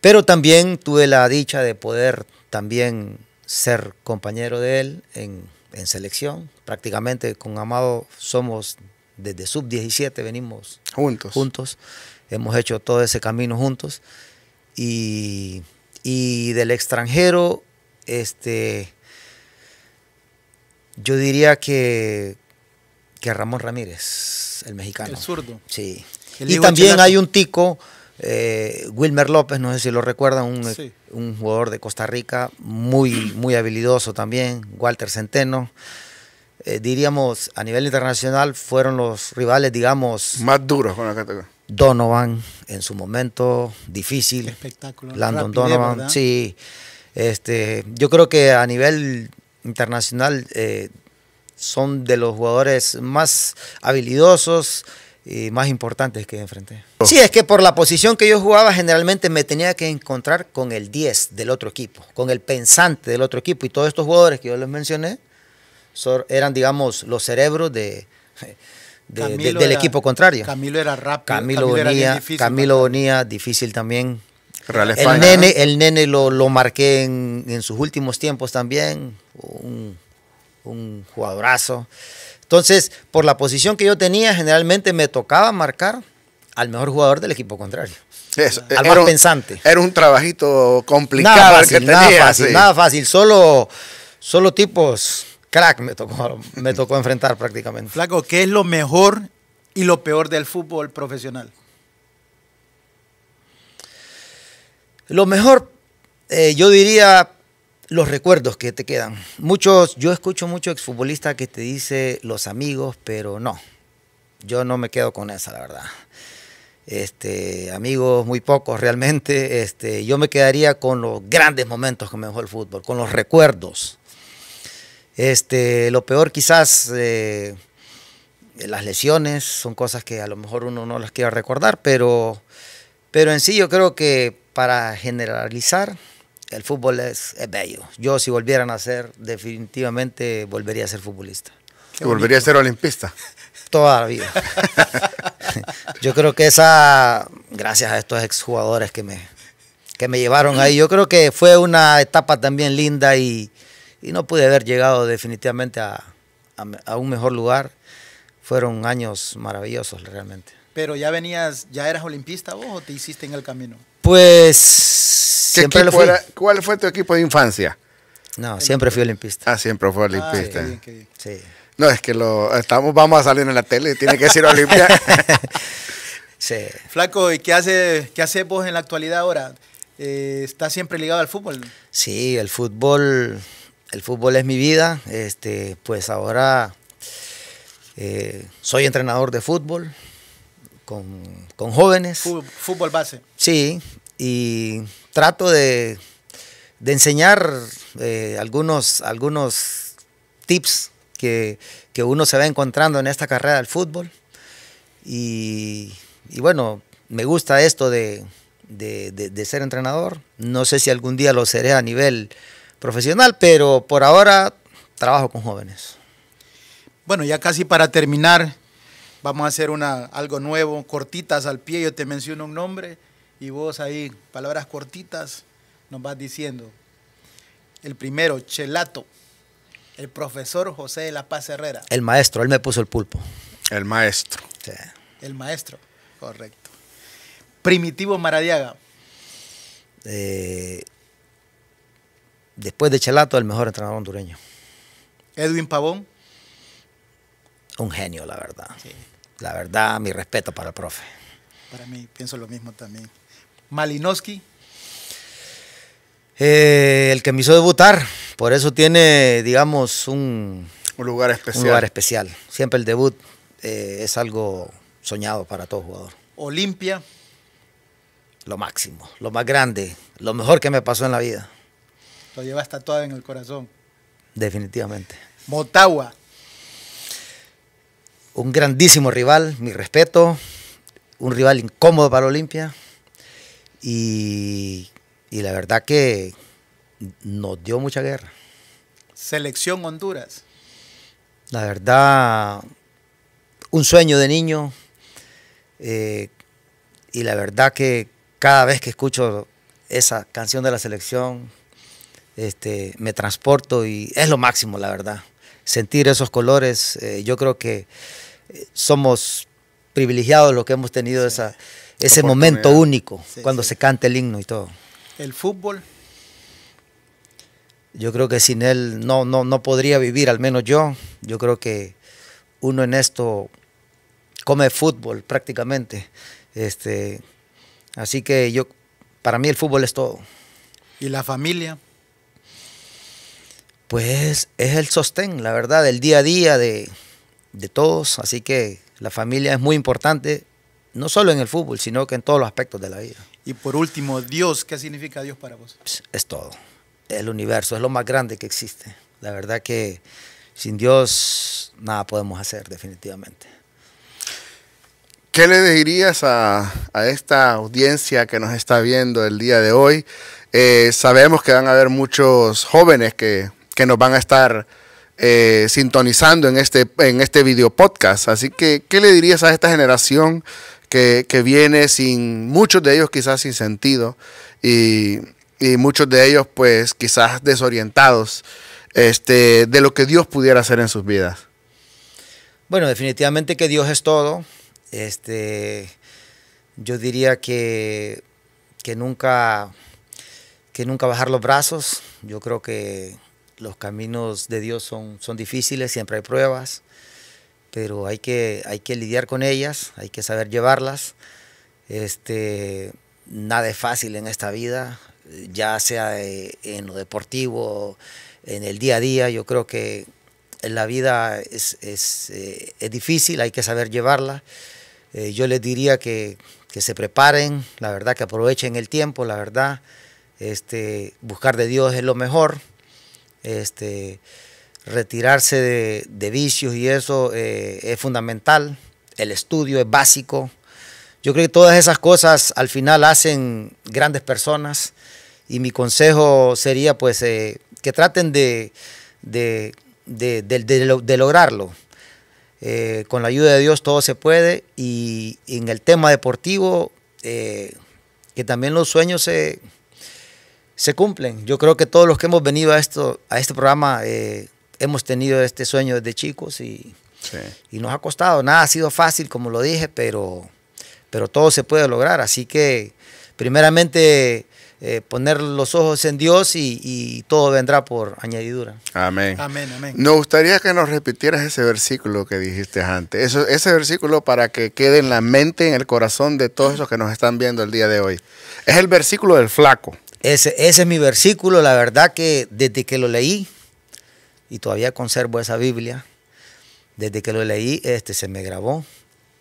Pero también tuve la dicha de poder también ser compañero de él en, selección. Prácticamente con Amado somos desde sub-17, venimos juntos. juntos. Hemos hecho todo ese camino juntos. Y, del extranjero, este, yo diría que que Ramón Ramírez, el mexicano. El zurdo. Sí. y también hay un tico, eh, Wilmer López, no sé si lo recuerdan, un, jugador de Costa Rica muy, muy habilidoso también, Walter Centeno. Eh, diríamos, a nivel internacional fueron los rivales, digamos... Más duros con la categoría. Donovan, en su momento difícil. espectacular, Landon Donovan, sí. Este, yo creo que a nivel internacional eh, son de los jugadores más habilidosos y más importantes que enfrenté. Sí, es que por la posición que yo jugaba generalmente me tenía que encontrar con el 10 del otro equipo, con el pensante del otro equipo y todos estos jugadores que yo les mencioné eran, digamos, los cerebros de, del equipo contrario. Camilo era rápido. Camilo, venía difícil, Camilo difícil también. el, nene, el nene lo, lo marqué en, en sus últimos tiempos también. Un, un jugadorazo. Entonces, por la posición que yo tenía, generalmente me tocaba marcar al mejor jugador del equipo contrario. al más pensante. Era un trabajito complicado. Nada fácil, nada, fácil Solo, solo tipos crack me tocó, me tocó enfrentar prácticamente. Flaco, ¿qué es lo mejor y lo peor del fútbol profesional? Lo mejor, eh, yo diría los recuerdos que te quedan. Muchos, yo escucho mucho exfutbolista que te dice los amigos, pero no. Yo no me quedo con esa, la verdad. Este, amigos muy pocos realmente. Este, yo me quedaría con los grandes momentos que me dejó el fútbol, con los recuerdos. Este, lo peor quizás eh, las lesiones son cosas que a lo mejor uno no las quiera recordar, pero, pero en sí yo creo que para generalizar el fútbol es, bello. Yo si volviera a ser, definitivamente volvería a ser futbolista. ¿Y volvería a ser olimpista? Toda la vida. yo creo que esa, gracias a estos exjugadores que me, que me llevaron ahí, yo creo que fue una etapa también linda y, no pude haber llegado definitivamente a, un mejor lugar. Fueron años maravillosos realmente. Pero ya venías, ya eras olimpista vos o te hiciste en el camino? Pues. siempre lo ¿Cuál fue tu equipo de infancia? No, siempre fui olimpista. Ah, siempre fue ah, olimpista. No, es que lo estamos, vamos a salir en la tele tiene que ser Olimpia. Flaco, ¿y qué hace, qué hace vos en la actualidad ahora? Eh, ¿Estás siempre ligado al fútbol? Sí, el fútbol, el fútbol es mi vida. Este, pues ahora eh, soy entrenador de fútbol con, jóvenes. Fútbol, base. Sí, y trato de, enseñar eh, algunos, algunos tips que, uno se va encontrando en esta carrera del fútbol. Y, bueno, me gusta esto de, ser entrenador. No sé si algún día lo seré a nivel profesional, pero por ahora trabajo con jóvenes. Bueno, ya casi para terminar, vamos a hacer una, algo nuevo, cortitas al pie, yo te menciono un nombre y vos ahí, palabras cortitas, nos vas diciendo. El primero, Chelato, el profesor José de la Paz Herrera. El maestro, él me puso el pulpo. El maestro. Sí. El maestro, correcto. Primitivo Maradiaga. Eh, después de Chelato, el mejor entrenador hondureño. Edwin Pavón. Un genio, la verdad. Sí la verdad, mi respeto para el profe. Para mí, pienso lo mismo también. Malinowski. Eh, el que me hizo debutar, por eso tiene, digamos, un, lugar especial. especial. Siempre el debut eh, es algo soñado para todo jugador. Olimpia. Lo máximo, lo más grande, lo mejor que me pasó en la vida. Lo llevas tatuado en el corazón. Definitivamente. Motagua un grandísimo rival, mi respeto, un rival incómodo para Olimpia y, la verdad que nos dio mucha guerra. Selección Honduras. La verdad, un sueño de niño eh, y la verdad que cada vez que escucho esa canción de la selección, este, me transporto y es lo máximo, la verdad sentir esos colores. Eh, yo creo que eh, somos privilegiados los que hemos tenido ese momento único cuando se canta el himno y todo. ¿El fútbol? Yo creo que sin él no, no, podría vivir, al menos yo. Yo creo que uno en esto come fútbol prácticamente. Este, así que yo, para mí el fútbol es todo. ¿Y la familia? pues es el sostén, la verdad, el día a día de, todos. Así que la familia es muy importante, no solo en el fútbol, sino que en todos los aspectos de la vida. Y por último, Dios, ¿qué significa Dios para vos? Pues, es todo, el universo, es lo más grande que existe. La verdad que sin Dios nada podemos hacer, definitivamente. ¿Qué le dirías a, esta audiencia que nos está viendo el día de hoy? Eh, sabemos que van a haber muchos jóvenes que que nos van a estar eh, sintonizando en este, en este video podcast. Así que, ¿qué le dirías a esta generación que, viene sin, muchos de ellos quizás sin sentido y, muchos de ellos pues quizás desorientados este, de lo que Dios pudiera hacer en sus vidas? Bueno, definitivamente que Dios es todo. Este, yo diría que, que nunca que nunca bajar los brazos. Yo creo que los caminos de Dios son, son difíciles, siempre hay pruebas, pero hay que, hay que lidiar con ellas, hay que saber llevarlas. Este, nada es fácil en esta vida, ya sea eh, en lo deportivo, en el día a día, yo creo que la vida es, eh, difícil, hay que saber llevarla. Eh, yo les diría que, que, se preparen, la verdad, que aprovechen el tiempo, la verdad, este, buscar de Dios es lo mejor este, retirarse de, vicios y eso eh, es fundamental, el estudio es básico. Yo creo que todas esas cosas al final hacen grandes personas y mi consejo sería pues eh, que traten de, de, lograrlo. Eh, con la ayuda de Dios todo se puede y en el tema deportivo que también los sueños se, se cumplen. Yo creo que todos los que hemos venido a, esto, a este programa eh, hemos tenido este sueño desde chicos y, nos ha costado. Nada ha sido fácil, como lo dije, pero, pero todo se puede lograr. Así que, primeramente, eh, poner los ojos en Dios y, todo vendrá por añadidura. Amén. Amén, Nos gustaría que nos repitieras ese versículo que dijiste antes. Eso, ese versículo para que quede en la mente, en el corazón de todos los que nos están viendo el día de hoy. Es el versículo del flaco. Ese, es mi versículo, la verdad que desde que lo leí, y todavía conservo esa Biblia, desde que lo leí, este se me grabó.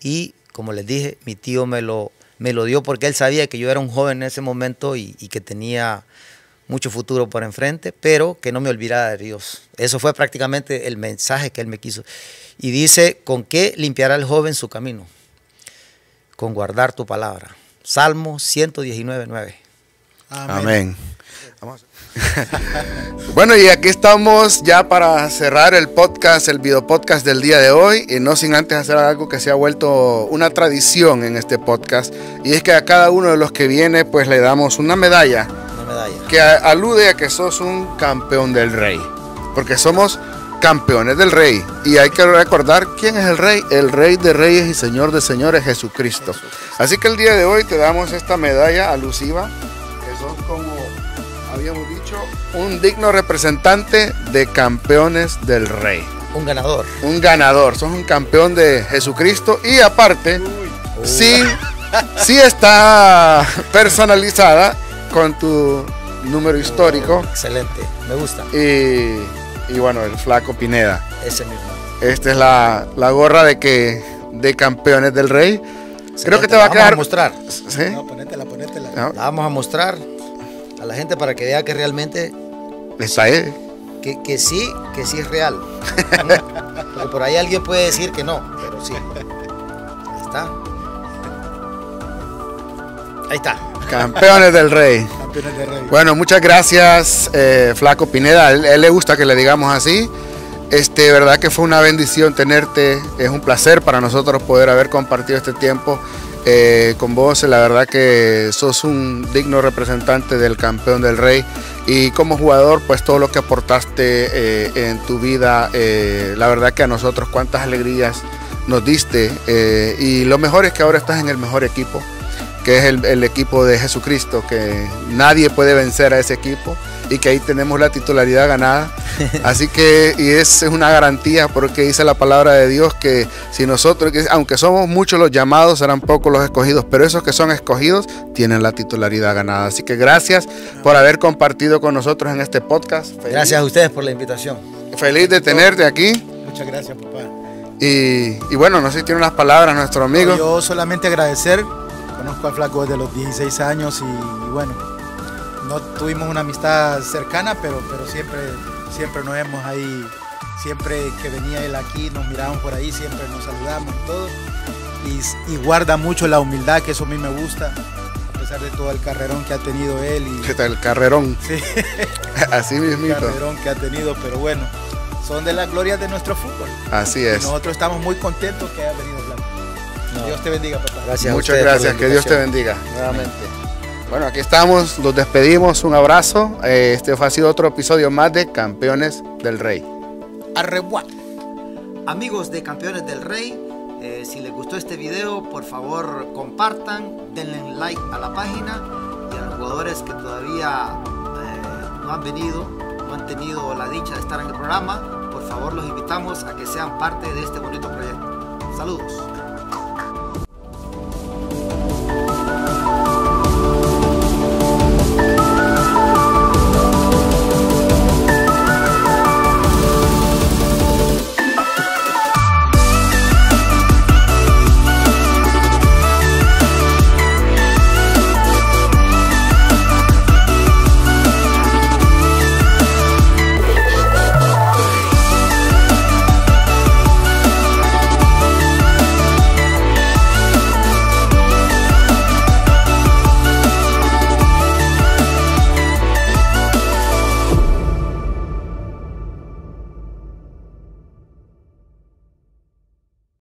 Y como les dije, mi tío me lo, me lo dio porque él sabía que yo era un joven en ese momento y, que tenía mucho futuro por enfrente, pero que no me olvidara de Dios. Eso fue prácticamente el mensaje que él me quiso. Y dice, ¿con qué limpiará el joven su camino? Con guardar tu palabra. Salmo 119, 9. Amén. bueno, y aquí estamos ya para cerrar el podcast, el video podcast del día de hoy, y no sin antes hacer algo que se ha vuelto una tradición en este podcast, y es que a cada uno de los que viene pues le damos una medalla, una medalla. que alude a que sos un campeón del rey, porque somos campeones del rey. Y hay que recordar quién es el rey. El rey de reyes y señor de señores, Jesucristo. Así que el día de hoy te damos esta medalla alusiva habíamos dicho, un digno representante de campeones del rey. Un ganador. Un ganador. Sos un campeón de Jesucristo y aparte, sí, sí está personalizada con tu número histórico. excelente, me gusta. Y, bueno, el flaco Pineda. Ese mismo. Esta es la, gorra de que de campeones del rey. Creo que te va a quedar. Vamos a mostrar. ponétela, ponétela. La vamos a mostrar la gente para que vea que realmente... está es. Que, que sí, que sí es real. por ahí alguien puede decir que no, pero sí. está. Ahí está. Campeones del Rey. Bueno, muchas gracias, eh, Flaco Pineda. él, le gusta que le digamos así. Este, verdad que fue una bendición tenerte. Es un placer para nosotros poder haber compartido este tiempo eh, con vos la verdad que sos un digno representante del campeón del rey y como jugador pues todo lo que aportaste eh, en tu vida, eh, la verdad que a nosotros cuántas alegrías nos diste y lo mejor es que ahora estás en el mejor equipo, que es el equipo de Jesucristo, que nadie puede vencer a ese equipo y que ahí tenemos la titularidad ganada. Así que, y es, una garantía porque dice la palabra de Dios que si nosotros, aunque somos muchos los llamados, serán pocos los escogidos, pero esos que son escogidos tienen la titularidad ganada. Así que gracias por haber compartido con nosotros en este podcast. Gracias a ustedes por la invitación. Feliz de tenerte aquí. Muchas gracias, papá. Y, bueno, no sé si tiene unas palabras nuestro amigo. yo solamente agradecer. Conozco al Flaco desde los 16 años y bueno, no tuvimos una amistad cercana, pero, pero siempre, siempre nos vemos ahí, siempre que venía él aquí, nos miramos por ahí, siempre nos saludamos todos. Y, y, guarda mucho la humildad, que eso a mí me gusta, a pesar de todo el carrerón que ha tenido él. Y... ¿Qué el carrerón? Sí. Así mismo. El carrerón que ha tenido, pero bueno, son de las glorias de nuestro fútbol. Así es. nosotros estamos muy contentos que haya venido Blanco. Dios te bendiga, papá. Muchas gracias. Que Dios te bendiga. Nuevamente. Bueno, aquí estamos, los despedimos, un abrazo. Eh, este ha sido otro episodio más de Campeones del Rey. Arrebuá. Amigos de Campeones del Rey, eh, si les gustó este video, por favor compartan, denle like a la página y a los jugadores que todavía eh, no han venido, no han tenido la dicha de estar en el programa, por favor los invitamos a que sean parte de este bonito proyecto. Saludos.